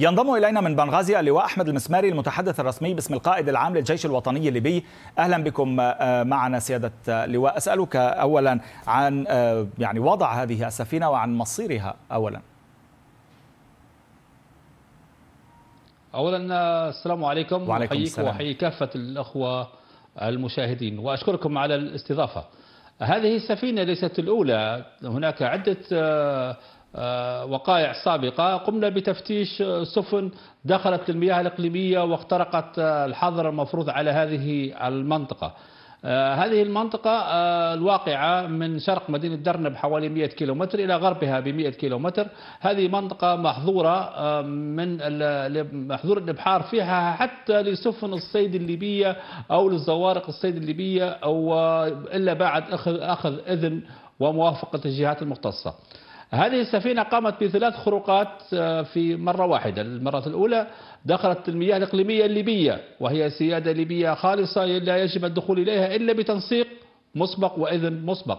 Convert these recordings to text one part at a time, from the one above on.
ينضم إلينا من بنغازي اللواء أحمد المسماري المتحدث الرسمي باسم القائد العام للجيش الوطني الليبي أهلا بكم آه، معنا سيادة آه، اللواء أسألك أولا عن آه، يعني وضع هذه السفينة وعن مصيرها أولا اولا السلام عليكم وعليكم السلام واحيي كافه الاخوه المشاهدين واشكركم على الاستضافه هذه السفينه ليست الاولى هناك عده آه، وقائع سابقة قمنا بتفتيش آه، سفن دخلت للمياه الإقليمية واخترقت آه، الحظر المفروض على هذه المنطقة هذه المنطقة الواقعة من شرق مدينة درنب حوالي 100 كيلومتر إلى غربها ب 100 كيلومتر هذه منطقة محظورة من محظور الإبحار فيها حتى لسفن الصيد الليبية أو للزوارق الصيد الليبية أو إلا بعد أخذ إذن وموافقة الجهات المختصة هذه السفينة قامت بثلاث خروقات آه، في مرة واحدة المرة الأولى دخلت المياه الإقليمية الليبية وهي سيادة ليبية خالصة لا يجب الدخول إليها إلا بتنسيق مسبق وإذن مسبق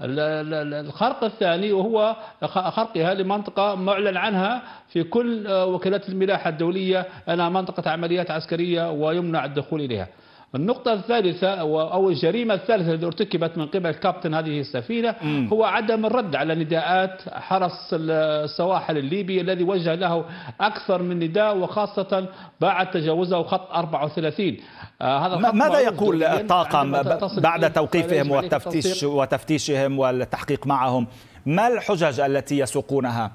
الخرق الثاني وهو خرقها لمنطقة معلن عنها في كل آه، وكالات الملاحة الدولية أنها منطقة عمليات عسكرية ويمنع الدخول إليها النقطة الثالثة أو الجريمة الثالثة التي ارتكبت من قبل كابتن هذه السفينة هو عدم الرد على نداءات حرس السواحل الليبي الذي وجه له أكثر من نداء وخاصة بعد تجاوزه خط 34 آه، هذا الخط ماذا يقول الطاقم بعد توقيفهم والتفتيش وتفتيشهم والتحقيق معهم ما الحجج التي يسوقونها؟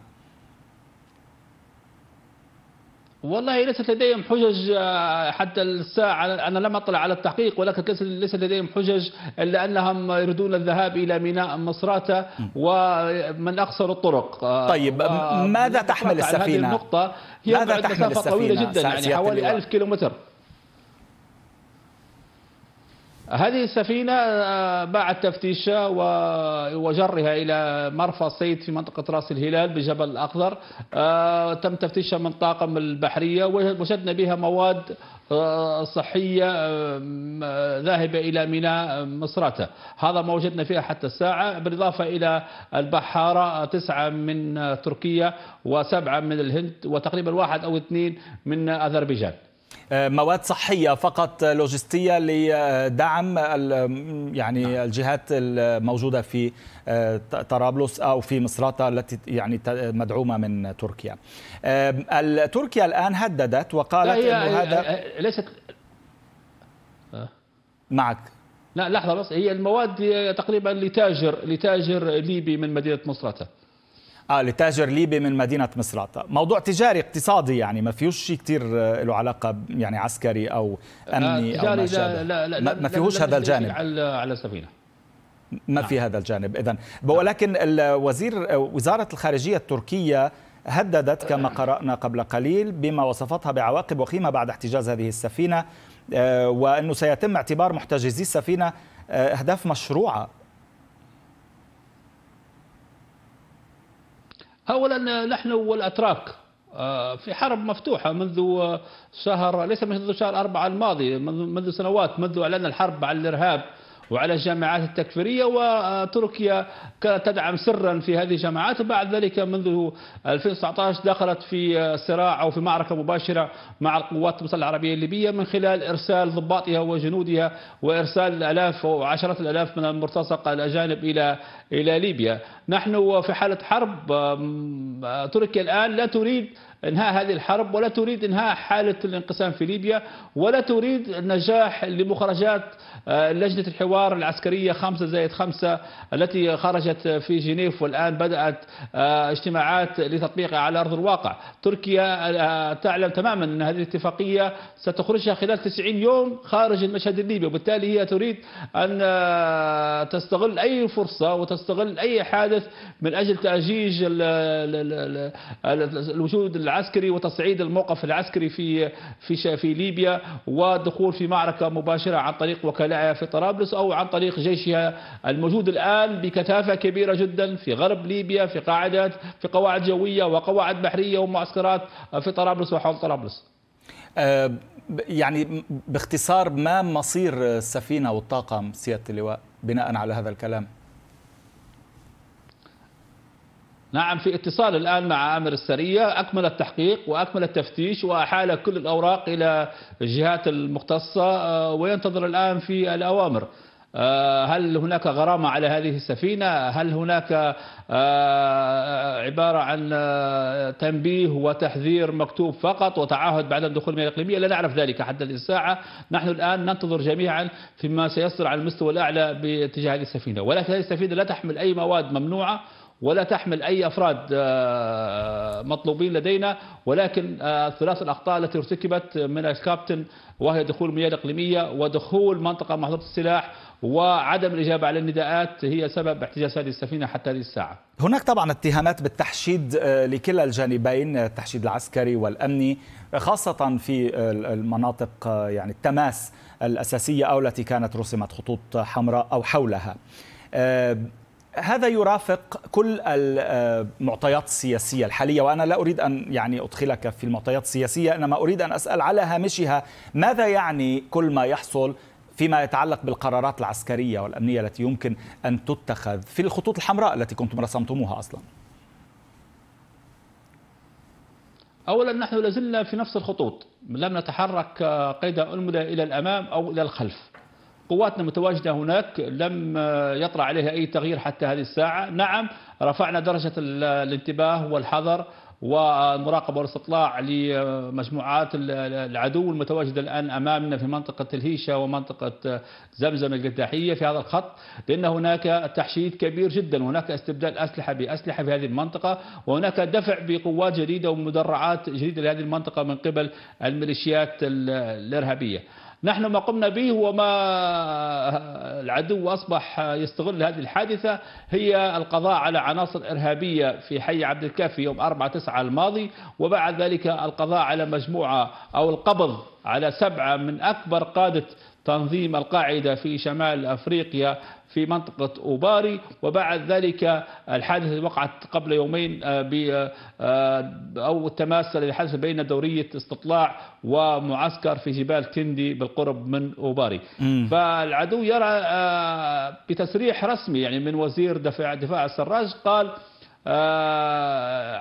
والله ليست لديهم حجج آه، حتى الساعة أنا لم أطلع على التحقيق ولكن ليس لديهم حجج إلا أنهم يريدون الذهاب إلى ميناء مصراتة ومن أقصر الطرق آه، طيب ماذا تحمل السفينة؟ هذه النقطة هي ماذا تحمل السفينه؟ طويلة جدا يعني حوالي 1000 كيلومتر هذه السفينة آه، بعد تفتيشها وجرها إلى مرفأ صيد في منطقة رأس الهلال بجبل الأخضر آه، تم تفتيشها من طاقم البحرية وجدنا بها مواد آه، صحية ذاهبة إلى ميناء مصراتة هذا ما وجدنا فيها حتى الساعة بالإضافة إلى البحارة تسعة من تركيا وسبعة من الهند وتقريبا واحد أو اثنين من أذربيجان آه، مواد صحية فقط آه، لوجستية لدعم يعني نعم. الجهات الموجودة في آه، طرابلس أو في مصراتة التي يعني مدعومة من تركيا تركيا الآن هددت وقالت أنه هذا ليست معك لا لحظة بس هي المواد تقريبا لتاجر لتاجر ليبي من مدينة مصراتة اه لتاجر ليبي من مدينه مصراتة موضوع تجاري اقتصادي يعني ما فيهوش شيء كثير آه، له علاقه يعني عسكري او آه، امني او ما شابه لا لا لا ما فيهوش هذا الجانب على السفينة ما في هذا الجانب اذا ولكن نعم. الوزير آه، وزاره الخارجيه التركيه هددت كما قرانا قبل قليل بما وصفتها بعواقب وخيمه بعد احتجاز هذه السفينه وانه سيتم اعتبار محتجزي السفينه اهداف مشروعه اولا نحن والأتراك آه، في حرب مفتوحة منذ آه، شهر ليس منذ شهر أربعة الماضي منذ سنوات منذ إعلان الحرب على الإرهاب وعلى الجماعات التكفيرية وتركيا كانت تدعم سرا في هذه الجماعات وبعد ذلك منذ 2019 دخلت في صراع أو في معركة مباشرة مع القوات المسلحة العربية الليبية من خلال إرسال ضباطها وجنودها وإرسال الألاف وعشرات الألاف من المرتزقة الأجانب إلى إلى ليبيا نحن في حالة حرب تركيا الآن لا تريد انهاء هذه الحرب ولا تريد انهاء حالة الانقسام في ليبيا ولا تريد النجاح لمخرجات آه، لجنة الحوار العسكرية 5 زائد 5 التي خرجت في جنيف والآن بدأت آه، اجتماعات لتطبيقها على أرض الواقع تركيا آه، تعلم تماما أن هذه الاتفاقية ستخرجها خلال 90 يوم خارج المشهد الليبي وبالتالي هي تريد أن تستغل أي فرصة وتستغل أي حادث من أجل تأجيج الوجود العسكري وتصعيد الموقف العسكري في في في ليبيا ودخول في معركة مباشرة عن طريق وكلائها في طرابلس أو عن طريق جيشها الموجود الآن بكثافة كبيرة جدا في غرب ليبيا في قاعدات في قواعد جوية وقواعد بحرية ومعسكرات في طرابلس وحول طرابلس أه يعني باختصار ما مصير السفينة والطاقم سيادة اللواء بناء على هذا الكلام نعم في اتصال الآن مع أمر السرية أكمل التحقيق وأكمل التفتيش وأحال كل الأوراق إلى الجهات المختصة آه، وينتظر الآن في الأوامر آه، هل هناك غرامة على هذه السفينة هل هناك آه، عبارة عن تنبيه وتحذير مكتوب فقط وتعهد بعد الدخول من الإقليمية لا نعرف ذلك حتى الساعة نحن الآن ننتظر جميعا فيما سيصدر على المستوى الأعلى باتجاه هذه السفينة ولكن هذه السفينة لا تحمل أي مواد ممنوعة ولا تحمل أي أفراد آه، مطلوبين لدينا ولكن آه، ثلاث الأخطاء التي ارتكبت من الكابتن وهي دخول مياه إقليمية ودخول منطقة محطه السلاح وعدم الإجابة على النداءات هي سبب احتجاز هذه السفينة حتى هذه الساعة هناك طبعا اتهامات بالتحشيد آه، لكلا الجانبين التحشيد العسكري والأمني خاصة في المناطق يعني التماس الأساسية أو التي كانت رسمت خطوط حمراء أو حولها هذا يرافق كل المعطيات السياسيه الحاليه وانا لا اريد ان يعني ادخلك في المعطيات السياسيه انما اريد ان اسال على هامشها ماذا يعني كل ما يحصل فيما يتعلق بالقرارات العسكريه والامنيه التي يمكن ان تتخذ في الخطوط الحمراء التي كنتم رسمتموها اصلا اولا نحن لازلنا في نفس الخطوط لم نتحرك قيد المدى الى الامام او الى الخلف قواتنا متواجدة هناك لم يطرأ عليها أي تغيير حتى هذه الساعة نعم رفعنا درجة الانتباه والحذر والمراقبة والاستطلاع لمجموعات العدو المتواجدة الآن أمامنا في منطقة الهيشة ومنطقة زمزم القداحية في هذا الخط لأن هناك تحشيد كبير جدا هناك استبدال أسلحة بأسلحة في هذه المنطقة وهناك دفع بقوات جديدة ومدرعات جديدة لهذه المنطقة من قبل الميليشيات الإرهابية نحن ما قمنا به وما العدو أصبح يستغل هذه الحادثة هي القضاء على عناصر إرهابية في حي عبد الكافي يوم 4 9 الماضي وبعد ذلك القضاء على مجموعة أو القبض على سبعة من أكبر قادة تنظيم القاعدة في شمال أفريقيا في منطقة أوباري وبعد ذلك الحادثة اللي وقعت قبل يومين آه، آه، أو التماس الذي بين دورية استطلاع ومعسكر في جبال كندي بالقرب من أوباري م. فالعدو يرى آه، بتصريح رسمي يعني من وزير دفاع دفاع السراج قال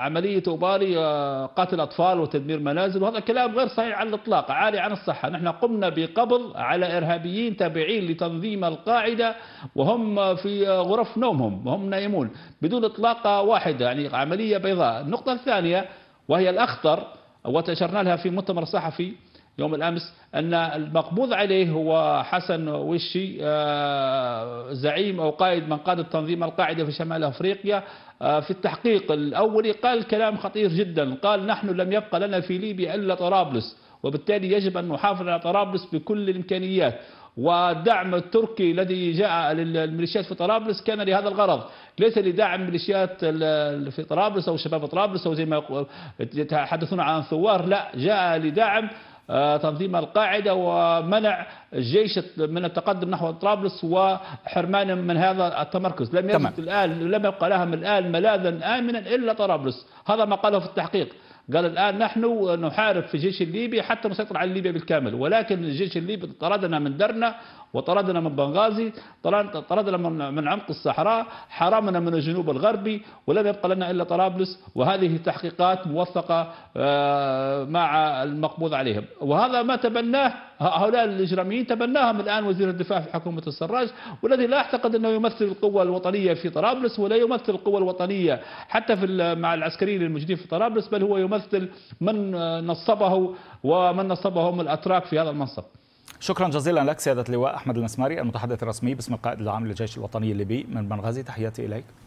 عملية أوبالي آه، قتل أطفال وتدمير منازل وهذا كلام غير صحيح على الإطلاق عالي عن الصحة نحن قمنا بقبض على إرهابيين تابعين لتنظيم القاعدة وهم في غرف نومهم وهم نايمون بدون إطلاقة واحدة يعني عملية بيضاء النقطة الثانية وهي الأخطر وتشرنا لها في مؤتمر صحفي يوم الأمس أن المقبوض عليه هو حسن وشي آه، زعيم أو قائد من قادة تنظيم القاعدة في شمال أفريقيا آه، في التحقيق الأولي قال كلام خطير جدا قال نحن لم يبقى لنا في ليبيا إلا طرابلس وبالتالي يجب أن نحافظ على طرابلس بكل الإمكانيات والدعم التركي الذي جاء للميليشيات في طرابلس كان لهذا الغرض ليس لدعم ميليشيات في طرابلس أو شباب طرابلس أو زي ما يتحدثون عن ثوار لا جاء لدعم آه، تنظيم القاعدة ومنع الجيش من التقدم نحو طرابلس وحرمان من هذا التمركز لم يجد الآن لم يبقى لهم الآن ملاذا آمنا إلا طرابلس هذا ما قاله في التحقيق قال الآن نحن نحارب في الجيش الليبي حتى نسيطر على ليبيا بالكامل ولكن الجيش الليبي طردنا من درنا وطردنا من بنغازي طردنا من عمق الصحراء حرمنا من الجنوب الغربي ولم يبقى لنا إلا طرابلس وهذه تحقيقات موثقة آه، مع المقبوض عليهم وهذا ما تبناه هؤلاء الاجراميين تبناهم الان وزير الدفاع في حكومه السراج والذي لا اعتقد انه يمثل القوه الوطنيه في طرابلس ولا يمثل القوه الوطنيه حتى في مع العسكريين الموجودين في طرابلس بل هو يمثل من نصبه ومن نصبهم الاتراك في هذا المنصب. شكرا جزيلا لك سيادة اللواء أحمد المسماري المتحدث الرسمي باسم القائد العام للجيش الوطني الليبي من بنغازي تحياتي إليك